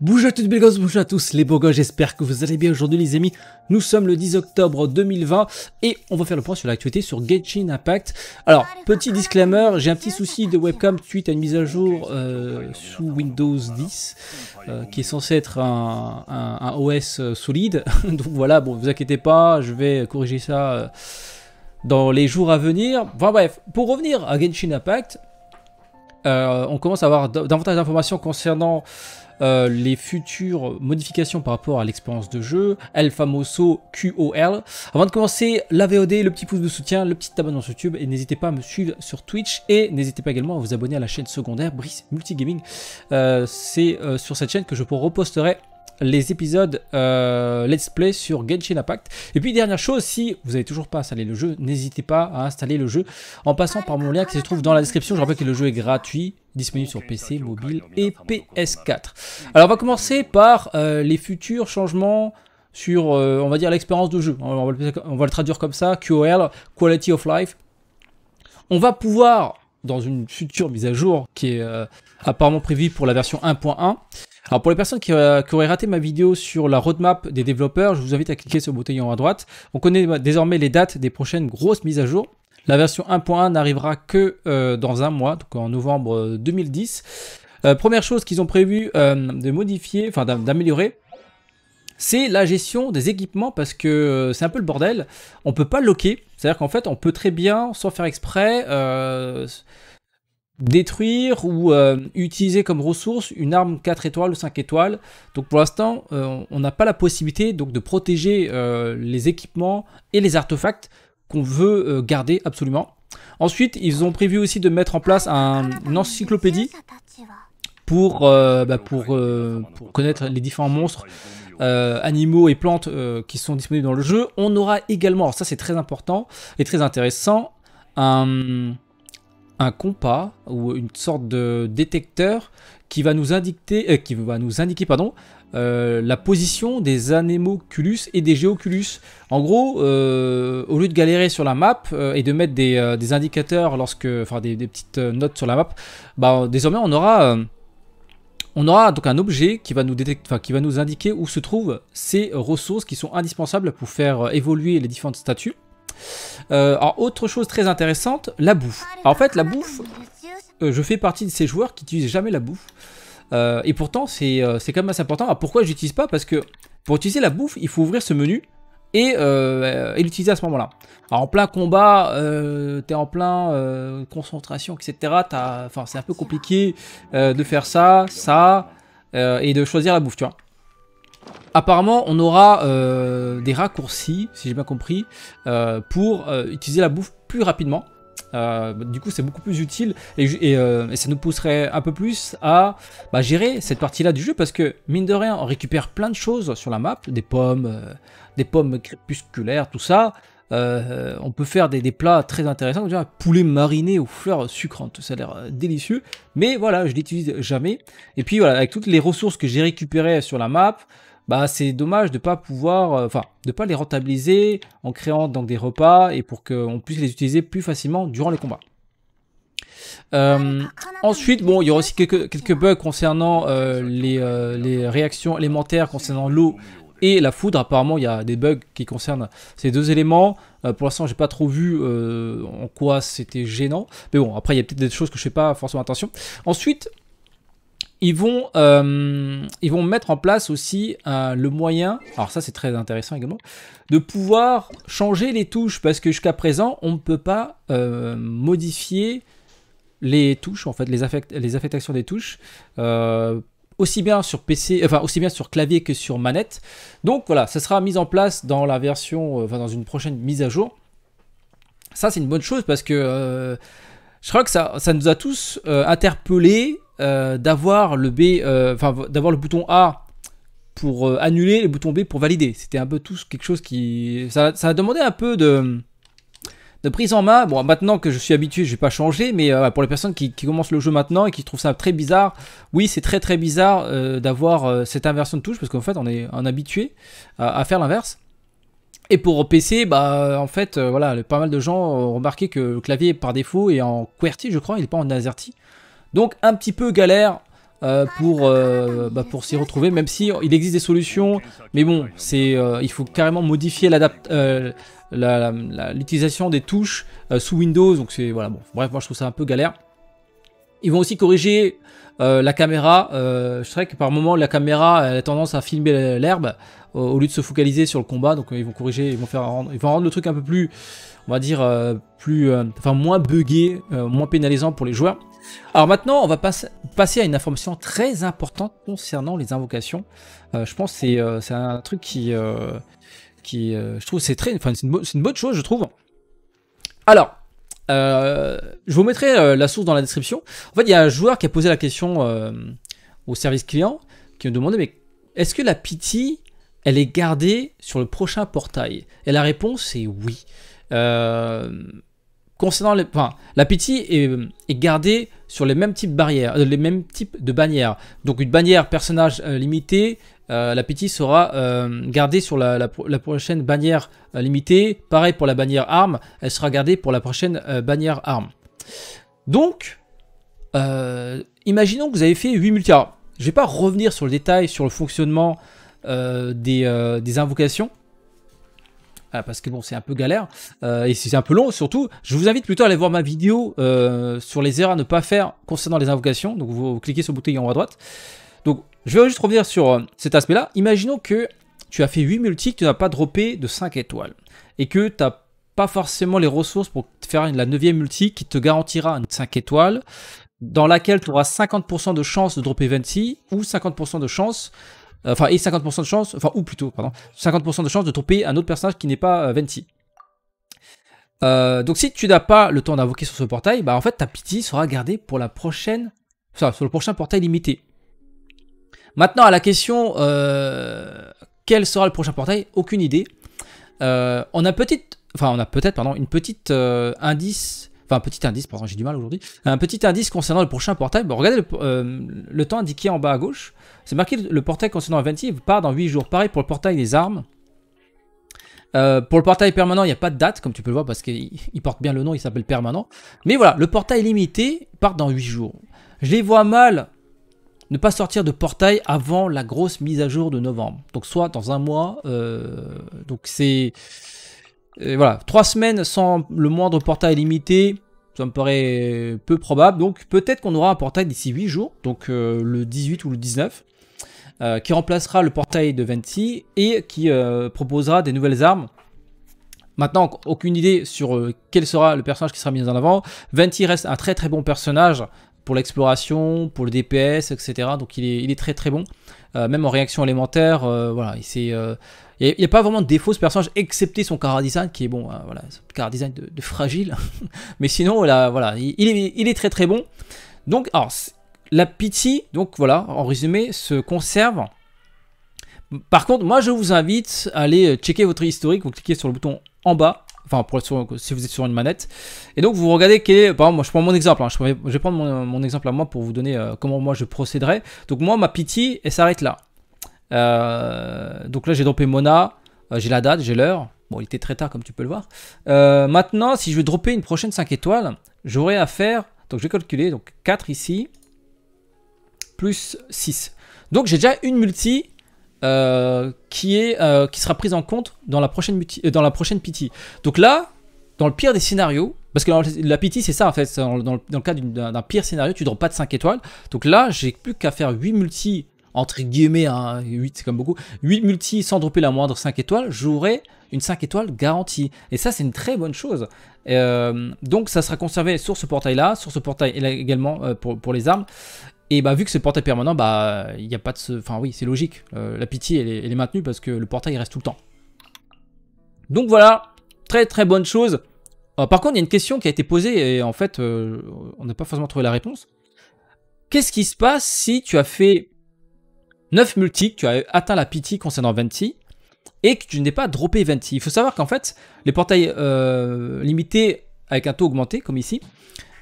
Bonjour à toutes les gosses, bonjour à tous les beaux j'espère que vous allez bien aujourd'hui les amis. Nous sommes le 10 octobre 2020 et on va faire le point sur l'actualité sur Genshin Impact. Alors, petit disclaimer, j'ai un petit souci de webcam suite à une mise à jour euh, sous Windows 10 euh, qui est censé être un, OS euh, solide. Donc voilà, bon, vous inquiétez pas, je vais corriger ça dans les jours à venir. Enfin bref, pour revenir à Genshin Impact, on commence à avoir davantage d'informations concernant euh, les futures modifications par rapport à l'expérience de jeu, El Famoso QOL. Avant de commencer, la VOD, le petit pouce de soutien, le petit abonnement sur YouTube, et n'hésitez pas à me suivre sur Twitch, et n'hésitez pas également à vous abonner à la chaîne secondaire Brice Multigaming. Euh, c'est euh, sur cette chaîne que je reposterai les épisodes euh, Let's Play sur Genshin Impact. Et puis dernière chose, si vous n'avez toujours pas installé le jeu, n'hésitez pas à installer le jeu en passant par mon lien qui se trouve dans la description. Je rappelle que le jeu est gratuit, disponible sur PC, mobile et PS4. Alors on va commencer par euh, les futurs changements sur, euh, on va dire, l'expérience de jeu. On va, le, traduire comme ça, QOL, Quality of Life. On va pouvoir dans une future mise à jour qui est euh, apparemment prévue pour la version 1.1. Alors pour les personnes euh, qui, auraient raté ma vidéo sur la roadmap des développeurs, je vous invite à cliquer sur le bouton en à droite. On connaît bah, désormais les dates des prochaines grosses mises à jour. La version 1.1 n'arrivera que euh, dans un mois, donc en novembre 2010. première chose qu'ils ont prévu de modifier, enfin d'améliorer, c'est la gestion des équipements parce que euh, c'est un peu le bordel. On peut pas loquer, c'est-à-dire qu'en fait, on peut très bien, sans faire exprès, euh, détruire ou euh, utiliser comme ressource une arme 4 étoiles ou 5 étoiles. Donc pour l'instant, on n'a pas la possibilité donc, de protéger les équipements et les artefacts qu'on veut garder absolument. Ensuite, ils ont prévu aussi de mettre en place un, une encyclopédie pour, bah, pour connaître les différents monstres euh, animaux et plantes euh, qui sont disponibles dans le jeu. On aura également, alors ça c'est très important et très intéressant, un, un compas ou une sorte de détecteur qui va nous indiquer, euh, qui va nous indiquer pardon, la position des anémoculus et des géoculus. En gros, au lieu de galérer sur la map et de mettre des, indicateurs lorsque, enfin des, petites notes sur la map, bah, désormais on aura on aura donc un objet qui va nous, qui va nous indiquer où se trouvent ces ressources qui sont indispensables pour faire euh, évoluer les différentes statues. Euh, autre chose très intéressante, la bouffe. en fait la bouffe, euh, je fais partie de ces joueurs qui n'utilisent jamais la bouffe. et pourtant c'est quand même assez important. Alors pourquoi j'utilise pas Parce que pour utiliser la bouffe, il faut ouvrir ce menu euh, et, l'utiliser à ce moment-là. en plein combat, euh, t'es en plein euh, concentration, etc. Enfin, c'est un peu compliqué de faire ça, ça, et de choisir la bouffe, tu vois. Apparemment, on aura des raccourcis, si j'ai bien compris, pour utiliser la bouffe plus rapidement. Euh, du coup, c'est beaucoup plus utile euh, et, ça nous pousserait un peu plus à bah, gérer cette partie-là du jeu parce que, mine de rien, on récupère plein de choses sur la map, des pommes, euh, des pommes crépusculaires, tout ça. on peut faire des, des plats très intéressants, comme un poulet mariné aux fleurs sucrantes, ça a l'air délicieux, mais voilà, je l'utilise jamais. Et puis voilà, avec toutes les ressources que j'ai récupérées sur la map, bah, c'est dommage de pas pouvoir, euh, enfin de pas les rentabiliser en créant donc des repas et pour qu'on puisse les utiliser plus facilement durant les combats. Euh, ensuite, bon, il y aura aussi quelques, bugs concernant euh, les, réactions élémentaires concernant l'eau et la foudre. Apparemment, il y a des bugs qui concernent ces deux éléments. pour l'instant, j'ai pas trop vu en quoi c'était gênant. Mais bon, après, il y a peut-être des choses que je fais pas forcément attention. Ensuite, ils vont, euh, ils vont mettre en place aussi euh, le moyen, alors ça c'est très intéressant également, de pouvoir changer les touches parce que jusqu'à présent on ne peut pas euh, modifier les touches, en fait les, affectations des touches aussi bien sur PC, enfin aussi bien sur clavier que sur manette. Donc voilà, ça sera mis en place dans la version, enfin dans une prochaine mise à jour. Ça c'est une bonne chose parce que je crois que ça, ça nous a tous interpellés euh, d'avoir le B, euh, enfin d'avoir le bouton A pour annuler euh, annuler, le bouton B pour valider. C'était un peu tout quelque chose qui, ça, ça a demandé un peu de, de prise en main. Bon, maintenant que je suis habitué, je vais pas changé, mais pour les personnes qui, commencent le jeu maintenant et qui trouvent ça très bizarre, oui, c'est très très bizarre d'avoir cette inversion de touche parce qu'en fait, on est un habitué à, faire l'inverse. Et pour PC, bah en fait, voilà, pas mal de gens ont remarqué que le clavier par défaut est en QWERTY, je crois, il n'est pas en AZERTY. Donc un petit peu galère euh, ah, pour, euh, hein, bah, pour s'y retrouver, même si il existe des solutions, mais bon, c'est euh, il faut carrément modifier l'utilisation des touches sous Windows, donc c'est voilà bon. Bref, moi je trouve ça un peu galère. Ils vont aussi corriger euh, la caméra. Euh, je dirais que par moment, la caméra a tendance à filmer l'herbe euh, au, lieu de se focaliser sur le combat. Donc, ils vont corriger, ils vont, faire, ils vont rendre le truc un peu plus, on va dire, plus, enfin, moins buggé, moins pénalisant pour les joueurs. Alors maintenant, on va passer à une information très importante concernant les invocations. je pense que c'est un truc qui, qui je trouve, c'est très, enfin, c'est une bonne chose, je trouve. Alors, euh, je vous mettrai euh, la source dans la description. En fait, il y a un joueur qui a posé la question euh, au service client qui me demandait mais est-ce que la Pity elle est gardée sur le prochain portail Et la réponse est oui concernant les, enfin, l'appétit est, est, gardé sur euh, les mêmes types de bannières. Donc une bannière personnage euh, limitée, euh, l'appétit sera gardé sur la, prochaine bannière limitée. Pareil pour la bannière arme, elle sera gardée pour la prochaine bannière arme. Donc, imaginons que vous avez fait 8 multi. je ne vais pas revenir sur le détail, sur le fonctionnement des invocations. Euh, parce que bon, c'est un peu galère euh, et c'est un peu long surtout. Je vous invite plutôt à aller voir ma vidéo euh, sur les erreurs à ne pas faire concernant les invocations. Donc vous, cliquez sur le bouton en haut à droite. Donc je vais juste revenir sur cet aspect-là. Imaginons que tu as fait 8 multi, que tu n'as pas droppé de 5 étoiles et que tu n'as pas forcément les ressources pour faire la 9 multi qui te garantira une 5 étoiles dans laquelle tu auras 50% de chance de dropper 26 ou 50% de chance euh, enfin, et 50% de chance, enfin, ou plutôt, pardon, 50% de chance de tromper un autre personnage qui n'est pas euh, Venti. Euh, donc si tu n'as pas le temps d'invoquer sur ce portail, bah en fait ta pitié sera gardée pour la prochaine, enfin, sur le prochain portail limité. Maintenant à la question, quel sera le prochain portail Aucune idée. on a petite, enfin on a peut-être pardon une petite indice Enfin, un petit indice, pardon, j'ai du mal aujourd'hui. Un petit indice concernant le prochain portail. Bon, regardez le, euh, temps indiqué en bas à gauche. C'est marqué le portail concernant Inventive part dans 8 jours. Pareil pour le portail des armes. Euh, pour le portail permanent, il n'y a pas de date, comme tu peux le voir, parce qu'il porte bien le nom, il s'appelle permanent. Mais voilà, le portail limité part dans 8 jours. Je les vois mal ne pas sortir de portail avant la grosse mise à jour de novembre. Donc soit dans un mois. Euh, donc c'est voilà, trois semaines sans le moindre portail limité, ça me paraît peu probable. Donc peut-être qu'on aura un portail d'ici 8 jours, donc euh, le 18 ou le 19, euh, qui remplacera le portail de Venti et qui euh, proposera des nouvelles armes. Maintenant, aucune idée sur quel sera le personnage qui sera mis en avant. Venti reste un très très bon personnage pour l'exploration, pour le DPS, etc. Donc il est, très très bon. Euh, même en réaction élémentaire, euh, voilà, il n'y euh, a, pas vraiment de défaut ce personnage, excepté son chara-design, qui est bon, hein, voilà, car design de, fragile. Mais sinon, là, voilà, il, est, très très bon. Donc, alors, la pitié, donc voilà, en résumé, se conserve. Par contre, moi je vous invite à aller checker votre historique, vous cliquez sur le bouton en bas Enfin, pour si vous êtes sur une manette. Et donc, vous regardez quel est. moi, je prends mon exemple. Hein. je, vais prendre mon, mon, exemple à moi pour vous donner euh, comment moi je procéderais. Donc, moi, ma pitié, elle s'arrête là. Euh, donc là, j'ai droppé Mona. Euh, j'ai la date, j'ai l'heure. Bon, il était très tard, comme tu peux le voir. maintenant, si je vais dropper une prochaine 5 étoiles, j'aurai à faire. Donc, je vais calculer. Donc, 4 ici. Plus 6. Donc, j'ai déjà une multi euh, qui, est, euh, qui sera prise en compte dans la prochaine, euh, dans la prochaine PT. Donc là, dans le pire des scénarios, parce que la PT c'est ça en fait, dans, le, dans le cas d'un pire scénario, tu ne pas de 5 étoiles. Donc là, j'ai plus qu'à faire 8 multi, entre guillemets, 8 hein, c'est comme beaucoup, 8 multi sans dropper la moindre 5 étoiles, j'aurai une 5 étoiles garantie. Et ça, c'est une très bonne chose. donc, ça sera conservé sur ce portail-là, sur ce portail également pour, pour, les armes. Et bah vu que c'est le portail permanent, bah il n'y a pas de... Ce... Enfin oui, c'est logique. Euh, la pitié, elle est, maintenue parce que le portail reste tout le temps. Donc voilà, très très bonne chose. Euh, par contre, il y a une question qui a été posée et en fait, euh, on n'a pas forcément trouvé la réponse. Qu'est-ce qui se passe si tu as fait 9 multi, tu as atteint la pitié concernant 20 et que tu n'es pas droppé 20 Il faut savoir qu'en fait, les portails limités avec un taux augmenté, comme ici,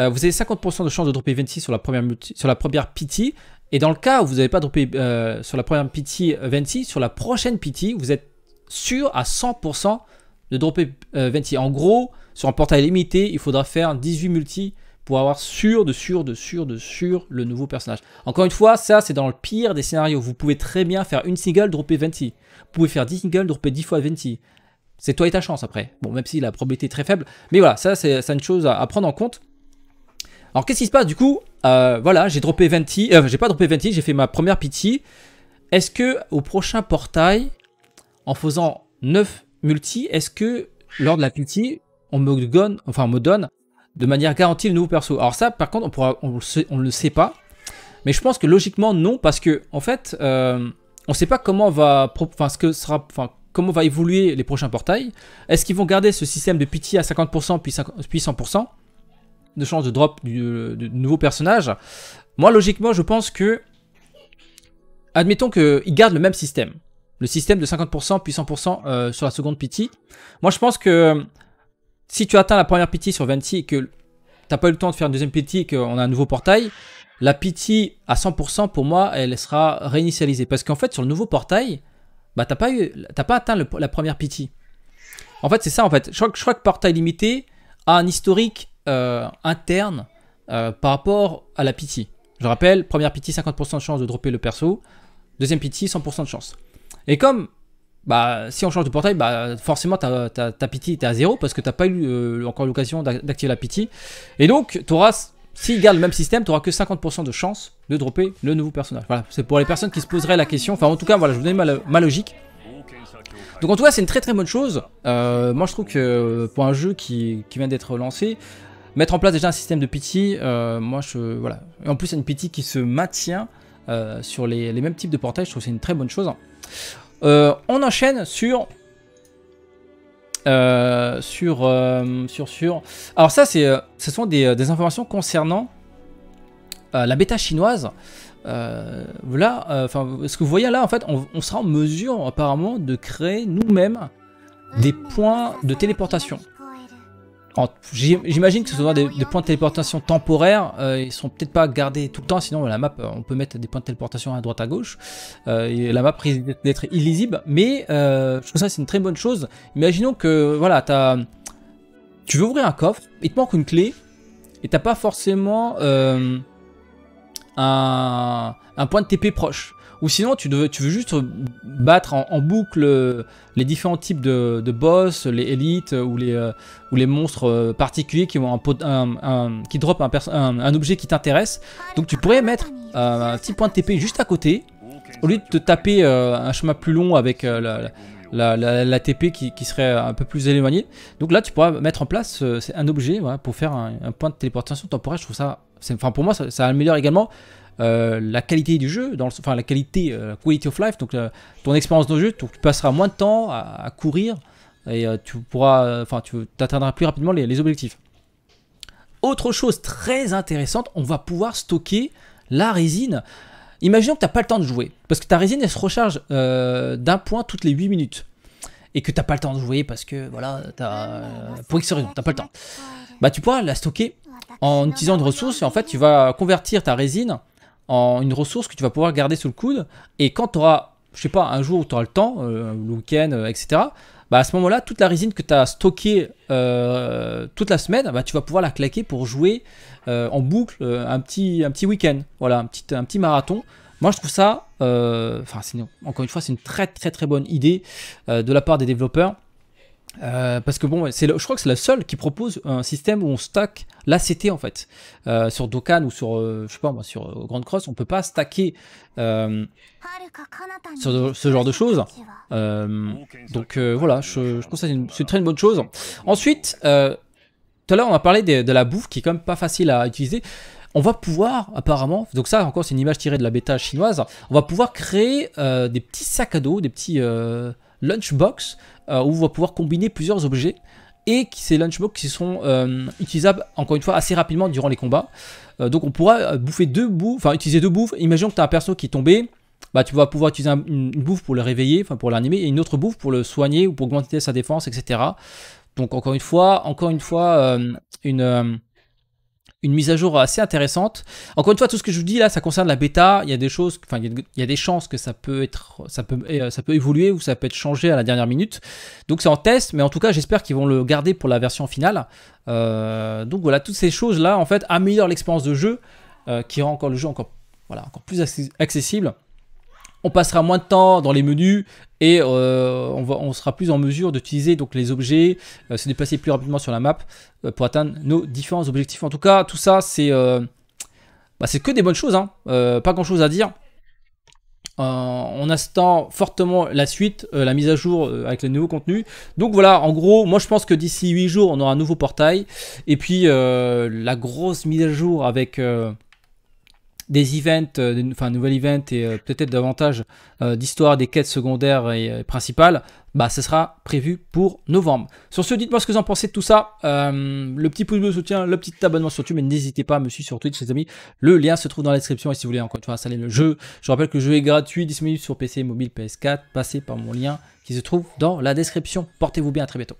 euh, vous avez 50% de chance de dropper 26 sur la première, sur la première pity. Et dans le cas où vous n'avez pas droppé euh, sur la première pity euh, 26, sur la prochaine pity, vous êtes sûr à 100% de dropper 26. En gros, sur un portail limité, il faudra faire 18 multi pour avoir sûr de sûr de sûr de sûr le nouveau personnage. Encore une fois, ça c'est dans le pire des scénarios. Vous pouvez très bien faire une single, dropper 20. Vous pouvez faire 10 singles, dropper 10 fois 20. C'est toi et ta chance après. Bon, même si la probabilité est très faible. Mais voilà, ça c'est une chose à prendre en compte. Alors qu'est-ce qui se passe du coup euh, Voilà, j'ai droppé 20, euh, j'ai pas droppé 20, j'ai fait ma première pity. Est-ce que au prochain portail, en faisant 9 multi, est-ce que lors de la pity, on me donne, enfin me donne de manière garantie le nouveau perso Alors ça, par contre, on pourra, le sait pas. Mais je pense que logiquement non, parce que en fait, euh, on ne sait pas comment va, enfin ce que sera, enfin comment va évoluer les prochains portails. Est-ce qu'ils vont garder ce système de pity à 50% puis 100% de chance de drop euh, de nouveau personnage, moi logiquement je pense que, admettons qu'il garde le même système, le système de 50% puis 100% euh, sur la seconde pity, moi je pense que si tu atteins la première pity sur 26 et que t'as pas eu le temps de faire une deuxième pity et qu'on a un nouveau portail, la pity à 100% pour moi elle sera réinitialisée, parce qu'en fait sur le nouveau portail, bah t'as pas, pas atteint la première pity. En fait, c'est ça en fait. je crois que Portail Limité a un historique euh, interne euh, par rapport à la pitié. Je rappelle, première pity 50% de chance de dropper le perso. Deuxième piti 100% de chance. Et comme bah, si on change de portail, bah, forcément ta, ta, ta était à zéro parce que t'as pas eu euh, encore l'occasion d'activer la pitié. Et donc, t'auras, s'il garde le même système, tu n'auras que 50% de chance de dropper le nouveau personnage. Voilà, c'est pour les personnes qui se poseraient la question. Enfin, en tout cas, voilà, je vous donne ma, logique. Donc en tout cas c'est une très très bonne chose. moi je trouve que pour un jeu qui, qui vient d'être lancé, mettre en place déjà un système de pitié, euh, moi je. Voilà. Et en plus, une pitié qui se maintient euh, sur les, mêmes types de portails, je trouve que c'est une très bonne chose. Euh, on enchaîne sur. sur, sur, sur. Alors, ça, c'est, ce sont des, informations concernant la bêta chinoise. enfin, ce que vous voyez là, en fait, on sera en mesure apparemment de créer nous-mêmes des points de téléportation. J'imagine que ce sont des, points de téléportation temporaires. Euh, ils sont peut-être pas gardés tout le temps, sinon la map, euh, on peut mettre des points de téléportation à droite à gauche. Euh, la map risque d'être illisible, mais euh, je trouve ça c'est une très bonne chose. Imaginons que voilà, tu veux ouvrir un coffre, il te manque une clé, et t'as pas forcément euh, un, point de TP proche. Ou sinon, tu, veux, juste battre en, boucle euh, les différents types de, boss, les élites euh, ou les, euh, ou les monstres particuliers qui, ont un, qui drop un, objet qui t'intéresse. Donc tu pourrais mettre un petit point de TP juste à côté. Au lieu de te taper un chemin plus long avec la la, TP qui, serait un peu plus éloignée. Donc là, tu pourras mettre en place euh, un objet pour faire un, point de téléportation temporaire. Je trouve ça, enfin pour moi, ça, améliore également euh, la qualité du jeu, enfin la qualité, euh, quality of life, donc ton expérience de jeu. tu passeras moins de temps à, courir et tu pourras, enfin tu atteindras plus rapidement les, objectifs. Autre chose très intéressante, on va pouvoir stocker la résine. Imaginons que tu n'as pas le temps de jouer, parce que ta résine, elle se recharge euh, d'un point toutes les 8 minutes. Et que tu n'as pas le temps de jouer parce que, voilà, as, euh, pour X tu n'as pas le temps. Bah, tu pourras la stocker en utilisant une ressource, et en fait, tu vas convertir ta résine en une ressource que tu vas pouvoir garder sous le coude. Et quand tu auras, je sais pas, un jour où tu auras le temps, euh, le week-end, etc., bah, à ce moment-là, toute la résine que tu as stockée euh, toute la semaine, bah, tu vas pouvoir la claquer pour jouer euh, en boucle euh, un petit, un petit week-end. Voilà, un petit, un petit marathon. Moi, je trouve ça, enfin, encore une fois, c'est une très très très bonne idée de la part des développeurs. Euh, parce que bon, c'est je crois que c'est la seule qui propose un système où on stack l'ACT en fait. Euh, sur Dokkan ou sur, euh, je sais pas moi, sur Grand Cross, on peut pas stacker ce genre de choses. donc voilà, je, pense que c'est très une bonne chose. Ensuite, tout à l'heure on a parlé de, la bouffe qui est quand même pas facile à utiliser. On va pouvoir apparemment, donc ça encore c'est une image tirée de la bêta chinoise, on va pouvoir créer des petits sacs à dos, des petits lunchbox euh, où on va pouvoir combiner plusieurs objets et ces lunchbox qui sont euh, utilisables encore une fois assez rapidement durant les combats. Euh, donc on pourra bouffer deux bouffes, enfin utiliser deux bouffes. Imaginons que tu as un perso qui est tombé, bah tu vas pouvoir utiliser une, bouffe pour le réveiller, enfin pour l'animer, et une autre bouffe pour le soigner ou pour augmenter sa défense, etc. Donc encore une fois, encore une fois, une une mise à jour assez intéressante. Encore une fois, tout ce que je vous dis là, ça concerne la bêta. Il y a des choses, enfin, il y a, des chances que ça peut être, ça peut, euh, ça peut évoluer ou ça peut être changé à la dernière minute. Donc c'est en test, mais en tout cas, j'espère qu'ils vont le garder pour la version finale. Euh, donc voilà, toutes ces choses là, en fait, améliorent l'expérience de jeu, euh, qui rend encore le jeu encore, voilà, encore plus accessible on passera moins de temps dans les menus et euh, on, sera plus en mesure d'utiliser donc les objets, euh, se déplacer plus rapidement sur la map euh, pour atteindre nos différents objectifs. En tout cas, tout ça, c'est bah, que des bonnes choses, hein. pas grand-chose à dire. on attend fortement la suite, la mise à jour avec les nouveaux contenus. Donc voilà, en gros, moi je pense que d'ici 8 jours, on aura un nouveau portail. Et puis la grosse mise à jour avec des events, euh, enfin nouvel event et euh, peut-être davantage euh, d'histoire des quêtes secondaires et, principales, bah ce sera prévu pour novembre. Sur ce, dites-moi ce que vous en pensez de tout ça. le petit pouce bleu soutien, le petit abonnement sur YouTube, mais n'hésitez pas à me suivre sur Twitch, les amis. Le lien se trouve dans la description et si vous voulez encore une fois installer le jeu, je rappelle que le jeu est gratuit, disponible sur PC, mobile, PS4. Passez par mon lien qui se trouve dans la description. Portez-vous bien, à très bientôt.